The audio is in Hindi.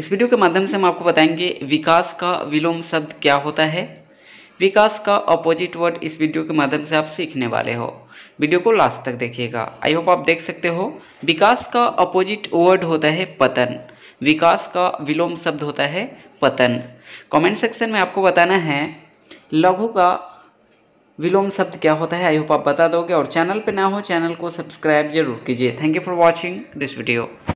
इस वीडियो के माध्यम से हम आपको बताएंगे विकास का विलोम शब्द क्या होता है विकास का अपोजिट वर्ड इस वीडियो के माध्यम से आप सीखने वाले हो वीडियो को लास्ट तक देखिएगा आई होप आप देख सकते हो विकास का अपोजिट वर्ड होता है पतन विकास का विलोम शब्द होता है पतन कमेंट सेक्शन में आपको बताना है लघु का विलोम शब्द क्या होता है आई होप आप बता दोगे और चैनल पे ना हो चैनल को सब्सक्राइब जरूर कीजिए thank you for watching this video